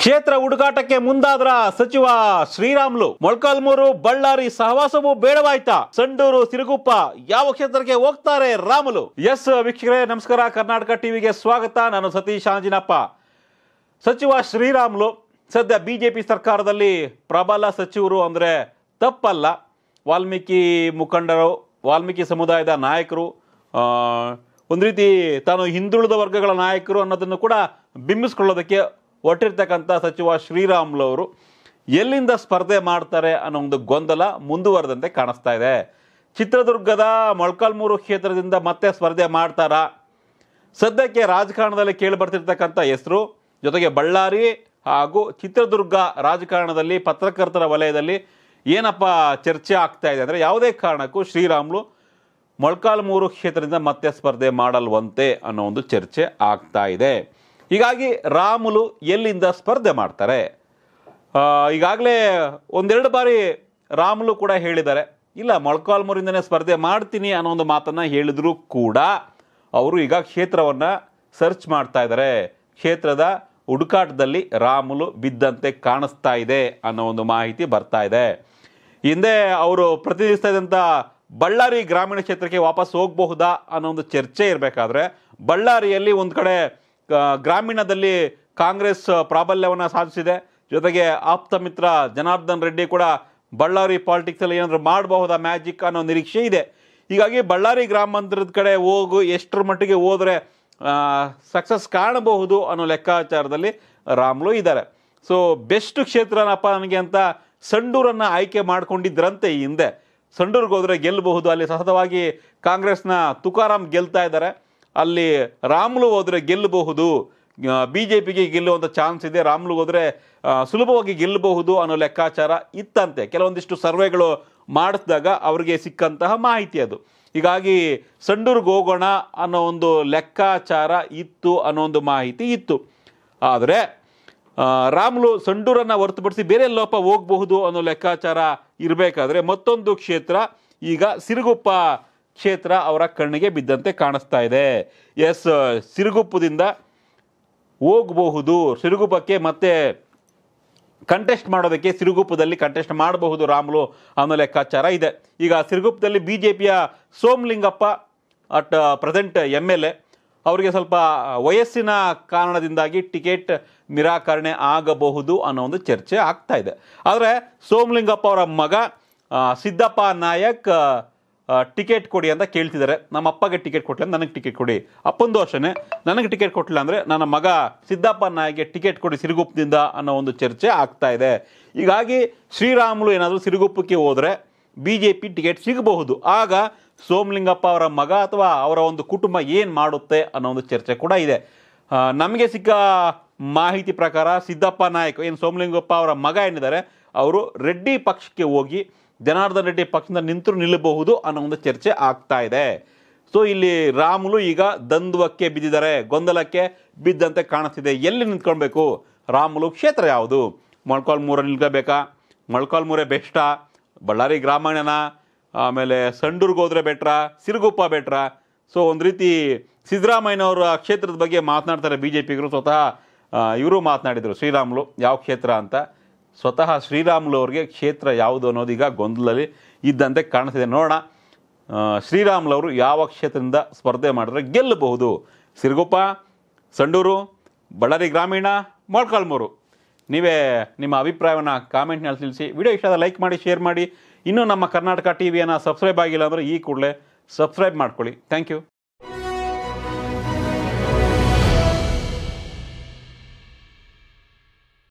ಕ್ಷೇತ್ರ ಹುಡುಗಾಟಕ್ಕೆ ಮುಂದಾದ್ರ ಸಚಿವ ಶ್ರೀರಾಮ್ಲು ಮೊಳಕಾಲ್ಮೂರು ಬಳ್ಳಾರಿ ಸಹವಾಸವೂ ಬೇಡವಾಯ್ತಾ ಸಂಡೂರು ಸಿರುಗುಪ್ಪ ಯಾವ ಕ್ಷೇತ್ರಕ್ಕೆ ಹೋಗ್ತಾರೆ ರಾಮುಲು ಎಸ್ ವೀಕ್ಷಕರೇ ನಮಸ್ಕಾರ ಕರ್ನಾಟಕ ಟಿವಿಗೆ ಸ್ವಾಗತ ನಾನು ಸತೀಶ್ ಆಂಜಿನಪ್ಪ ಸಚಿವ ಶ್ರೀರಾಮ್ಲು ಸದ್ಯ ಬಿಜೆಪಿ ಸರ್ಕಾರದಲ್ಲಿ ಪ್ರಬಲ ಸಚಿವರು ಅಂದ್ರೆ ತಪ್ಪಲ್ಲ ವಾಲ್ಮೀಕಿ ಮುಖಂಡರು ವಾಲ್ಮೀಕಿ ಸಮುದಾಯದ ನಾಯಕರು ಒಂದು ರೀತಿ ತಾನು ಹಿಂದುಳಿದ ವರ್ಗಗಳ ನಾಯಕರು ಅನ್ನೋದನ್ನು ಕೂಡ ಬಿಂಬಿಸ್ಕೊಳ್ಳೋದಕ್ಕೆ ಒಟ್ಟಿರ್ತಕ್ಕಂಥ ಸಚಿವ ಅವರು ಎಲ್ಲಿಂದ ಸ್ಪರ್ಧೆ ಮಾಡ್ತಾರೆ ಅನ್ನೋ ಒಂದು ಗೊಂದಲ ಮುಂದುವರೆದಂತೆ ಕಾಣಿಸ್ತಾ ಇದೆ ಚಿತ್ರದುರ್ಗದ ಮೊಳಕಾಲ್ಮೂರು ಕ್ಷೇತ್ರದಿಂದ ಮತ್ತೆ ಸ್ಪರ್ಧೆ ಮಾಡ್ತಾರಾ ಸದ್ಯಕ್ಕೆ ರಾಜಕಾರಣದಲ್ಲಿ ಕೇಳಿಬರ್ತಿರ್ತಕ್ಕಂಥ ಹೆಸರು ಜೊತೆಗೆ ಬಳ್ಳಾರಿ ಹಾಗೂ ಚಿತ್ರದುರ್ಗ ರಾಜಕಾರಣದಲ್ಲಿ ಪತ್ರಕರ್ತರ ವಲಯದಲ್ಲಿ ಏನಪ್ಪ ಚರ್ಚೆ ಆಗ್ತಾ ಇದೆ ಅಂದರೆ ಯಾವುದೇ ಕಾರಣಕ್ಕೂ ಶ್ರೀರಾಮ್ಲು ಮೊಳಕಾಲ್ಮೂರು ಕ್ಷೇತ್ರದಿಂದ ಮತ್ತೆ ಸ್ಪರ್ಧೆ ಮಾಡಲ್ವಂತೆ ಅನ್ನೋ ಒಂದು ಚರ್ಚೆ ಆಗ್ತಾ ಇದೆ ಹೀಗಾಗಿ ರಾಮುಲು ಎಲ್ಲಿಂದ ಸ್ಪರ್ಧೆ ಮಾಡ್ತಾರೆ ಈಗಾಗಲೇ ಒಂದೆರಡು ಬಾರಿ ರಾಮುಲು ಕೂಡ ಹೇಳಿದ್ದಾರೆ ಇಲ್ಲ ಮೊಳಕಾಲ್ಮೂರಿಂದನೇ ಸ್ಪರ್ಧೆ ಮಾಡ್ತೀನಿ ಅನ್ನೋ ಒಂದು ಮಾತನ್ನು ಹೇಳಿದರೂ ಕೂಡ ಅವರು ಈಗ ಕ್ಷೇತ್ರವನ್ನು ಸರ್ಚ್ ಮಾಡ್ತಾ ಇದ್ದಾರೆ ಕ್ಷೇತ್ರದ ಹುಡುಕಾಟದಲ್ಲಿ ರಾಮುಲು ಬಿದ್ದಂತೆ ಕಾಣಿಸ್ತಾ ಇದೆ ಅನ್ನೋ ಒಂದು ಮಾಹಿತಿ ಬರ್ತಾ ಇದೆ ಹಿಂದೆ ಅವರು ಪ್ರತಿನಿಧಿಸ್ತಾ ಇದ್ದಂಥ ಬಳ್ಳಾರಿ ಗ್ರಾಮೀಣ ಕ್ಷೇತ್ರಕ್ಕೆ ವಾಪಸ್ ಹೋಗಬಹುದಾ ಅನ್ನೋ ಒಂದು ಚರ್ಚೆ ಇರಬೇಕಾದ್ರೆ ಬಳ್ಳಾರಿಯಲ್ಲಿ ಒಂದು ಕಡೆ ಗ್ರಾಮೀಣದಲ್ಲಿ ಕಾಂಗ್ರೆಸ್ ಪ್ರಾಬಲ್ಯವನ್ನು ಸಾಧಿಸಿದೆ ಜೊತೆಗೆ ಆಪ್ತ ಮಿತ್ರ ಜನಾರ್ದನ್ ರೆಡ್ಡಿ ಕೂಡ ಬಳ್ಳಾರಿ ಪಾಲಿಟಿಕ್ಸಲ್ಲಿ ಏನಾದರೂ ಮಾಡಬಹುದಾ ಮ್ಯಾಜಿಕ್ ಅನ್ನೋ ನಿರೀಕ್ಷೆ ಇದೆ ಹೀಗಾಗಿ ಬಳ್ಳಾರಿ ಗ್ರಾಮಾಂತರದ ಕಡೆ ಹೋಗು ಎಷ್ಟರ ಮಟ್ಟಿಗೆ ಹೋದರೆ ಸಕ್ಸಸ್ ಕಾಣಬಹುದು ಅನ್ನೋ ಲೆಕ್ಕಾಚಾರದಲ್ಲಿ ರಾಮ್ಲು ಇದ್ದಾರೆ ಸೊ ಬೆಸ್ಟ್ ಕ್ಷೇತ್ರನಪ್ಪ ನನಗೆ ಅಂತ ಸಂಡೂರನ್ನು ಆಯ್ಕೆ ಮಾಡಿಕೊಂಡಿದ್ದರಂತೆ ಹಿಂದೆ ಸಂಡೂರಿಗೆ ಹೋದರೆ ಗೆಲ್ಲಬಹುದು ಅಲ್ಲಿ ಸತತವಾಗಿ ಕಾಂಗ್ರೆಸ್ನ ತುಕಾರಾಮ್ ಗೆಲ್ತಾ ಇದ್ದಾರೆ ಅಲ್ಲಿ ರಾಮ್ಲು ಹೋದರೆ ಗೆಲ್ಲಬಹುದು ಬಿ ಜೆ ಪಿಗೆ ಗೆಲ್ಲುವಂಥ ಚಾನ್ಸ್ ಇದೆ ರಾಮ್ಲು ಹೋದರೆ ಸುಲಭವಾಗಿ ಗೆಲ್ಲಬಹುದು ಅನ್ನೋ ಲೆಕ್ಕಾಚಾರ ಇತ್ತಂತೆ ಕೆಲವೊಂದಿಷ್ಟು ಸರ್ವೆಗಳು ಮಾಡಿಸಿದಾಗ ಅವರಿಗೆ ಸಿಕ್ಕಂತಹ ಮಾಹಿತಿ ಅದು ಹೀಗಾಗಿ ಸಂಡೂರ್ಗೆ ಹೋಗೋಣ ಅನ್ನೋ ಒಂದು ಲೆಕ್ಕಾಚಾರ ಇತ್ತು ಅನ್ನೋ ಒಂದು ಮಾಹಿತಿ ಇತ್ತು ಆದರೆ ರಾಮ್ಲು ಸಂಡೂರನ್ನು ಹೊರತುಪಡಿಸಿ ಬೇರೆ ಲೋಪ ಹೋಗಬಹುದು ಅನ್ನೋ ಲೆಕ್ಕಾಚಾರ ಇರಬೇಕಾದ್ರೆ ಮತ್ತೊಂದು ಕ್ಷೇತ್ರ ಈಗ ಸಿರುಗುಪ್ಪ ಕ್ಷೇತ್ರ ಅವರ ಕಣ್ಣಿಗೆ ಬಿದ್ದಂತೆ ಕಾಣಿಸ್ತಾ ಇದೆ ಎಸ್ ಸಿರುಗುಪ್ಪದಿಂದ ಹೋಗಬಹುದು ಸಿರುಗುಪ್ಪಕ್ಕೆ ಮತ್ತೆ ಕಂಟೆಸ್ಟ್ ಮಾಡೋದಕ್ಕೆ ಸಿರುಗುಪ್ಪದಲ್ಲಿ ಕಂಟೆಸ್ಟ್ ಮಾಡಬಹುದು ರಾಮುಲು ಅನ್ನೋ ಲೆಕ್ಕಾಚಾರ ಇದೆ ಈಗ ಸಿರುಗುಪ್ಪದಲ್ಲಿ ಬಿ ಜೆ ಪಿಯ Somalingappa at present M L A ಅವರಿಗೆ ಸ್ವಲ್ಪ ವಯಸ್ಸಿನ ಕಾರಣದಿಂದಾಗಿ ಟಿಕೆಟ್ ನಿರಾಕರಣೆ ಆಗಬಹುದು ಅನ್ನೋ ಒಂದು ಚರ್ಚೆ ಆಗ್ತಾ ಇದೆ ಆದರೆ ಸೋಮಲಿಂಗಪ್ಪ ಅವರ ಮಗ ಸಿದ್ದಪ್ಪ ನಾಯಕ್ ಟಿಕೆಟ್ ಕೊಡಿ ಅಂತ ಕೇಳ್ತಿದ್ದಾರೆ ನಮ್ಮ ಅಪ್ಪಗೆ ಟಿಕೆಟ್ ಕೊಟ್ಟಿಲ್ಲ ನನಗೆ ಟಿಕೆಟ್ ಕೊಡಿ ಅಪ್ಪಂದು ಅಷ್ಟೇ ನನಗೆ ಟಿಕೆಟ್ ಕೊಟ್ಟಿಲ್ಲ ಅಂದರೆ ನನ್ನ ಮಗ ಸಿದ್ದಪ್ಪ ನಾಯಿಗೆ ಟಿಕೆಟ್ ಕೊಡಿ ಸಿರುಗುಪ್ಪದಿಂದ ಅನ್ನೋ ಒಂದು ಚರ್ಚೆ ಆಗ್ತಾ ಇದೆ ಹೀಗಾಗಿ ಶ್ರೀರಾಮುಲು ಏನಾದರೂ ಸಿರುಗುಪ್ಪಕ್ಕೆ ಹೋದರೆ ಬಿ ಜೆ ಪಿ ಟಿಕೆಟ್ ಸಿಗಬಹುದು ಆಗ ಸೋಮಲಿಂಗಪ್ಪ ಅವರ ಮಗ ಅಥವಾ ಅವರ ಒಂದು ಕುಟುಂಬ ಏನು ಮಾಡುತ್ತೆ ಅನ್ನೋ ಒಂದು ಚರ್ಚೆ ಕೂಡ ಇದೆ ನಮಗೆ ಸಿಕ್ಕ ಮಾಹಿತಿ ಪ್ರಕಾರ ಸಿದ್ದಪ್ಪ ನಾಯಕ್ ಏನು ಸೋಮಲಿಂಗಪ್ಪ ಅವರ ಮಗ ಏನಿದ್ದಾರೆ ಅವರು ರೆಡ್ಡಿ ಪಕ್ಷಕ್ಕೆ ಹೋಗಿ ಜನಾರ್ದನ್ ರೆಡ್ಡಿ ಪಕ್ಷದ ನಿಂತರೂ ನಿಲ್ಲಬಹುದು ಅನ್ನೋ ಒಂದು ಚರ್ಚೆ ಆಗ್ತಾ ಇದೆ ಸೊ ಇಲ್ಲಿ ರಾಮುಲು ಈಗ ದ್ವಂದ್ವಕ್ಕೆ ಬಿದ್ದಿದ್ದಾರೆ ಗೊಂದಲಕ್ಕೆ ಬಿದ್ದಂತೆ ಕಾಣಿಸ್ತಿದೆ ಎಲ್ಲಿ ನಿಂತ್ಕೊಳ್ಬೇಕು ರಾಮುಲು ಕ್ಷೇತ್ರ ಯಾವುದು ಮೊಳ್ಕಾಲ್ಮೂರಲ್ಲಿ ನಿಲ್ಕೋಬೇಕಾ ಮೊಳ್ಕಾಲ್ಮೂರೇ ಬೆಸ್ಟಾ ಬಳ್ಳಾರಿ ಗ್ರಾಮೀಣನ ಆಮೇಲೆ ಸಂಡೂರ್ಗೆ ಹೋದ್ರೆ ಬೆಟ್ರ ಸಿರುಗುಪ್ಪ ಬೆಟ್ರ ಸೊ ಒಂದು ರೀತಿ ಆ ಕ್ಷೇತ್ರದ ಬಗ್ಗೆ ಮಾತನಾಡ್ತಾರೆ ಬಿ ಜೆ ಪಿಗರು ಸ್ವತಃ ಇವರು ಮಾತನಾಡಿದರು ಶ್ರೀರಾಮುಲು ಯಾವ ಕ್ಷೇತ್ರ ಅಂತ ಸ್ವತಃ ಶ್ರೀರಾಮುಲು ಅವರಿಗೆ ಕ್ಷೇತ್ರ ಯಾವುದು ಅನ್ನೋದು ಈಗ ಗೊಂದಲದಲ್ಲಿ ಇದ್ದಂತೆ ಕಾಣಿಸ್ತಿದೆ ನೋಡೋಣ ಅವರು ಯಾವ ಕ್ಷೇತ್ರದಿಂದ ಸ್ಪರ್ಧೆ ಮಾಡಿದ್ರೆ ಗೆಲ್ಲಬಹುದು ಸಿರುಗುಪ್ಪ ಸಂಡೂರು ಬಳ್ಳಾರಿ ಗ್ರಾಮೀಣ ಮೊಳಕಾಲ್ಮೂರು ನೀವೇ ನಿಮ್ಮ ಅಭಿಪ್ರಾಯವನ್ನು ಕಾಮೆಂಟ್ನಲ್ಲಿ ತಿಳಿಸಿ ವಿಡಿಯೋ ಇಷ್ಟ ಲೈಕ್ ಮಾಡಿ ಶೇರ್ ಮಾಡಿ ಇನ್ನೂ ನಮ್ಮ ಕರ್ನಾಟಕ ಟಿ ವಿಯನ್ನು ಸಬ್ಸ್ಕ್ರೈಬ್ ಆಗಿಲ್ಲ ಅಂದರೆ ಈ ಕೂಡಲೇ ಸಬ್ಸ್ಕ್ರೈಬ್ ಮಾಡ್ಕೊಳ್ಳಿ ಥ್ಯಾಂಕ್ ಯು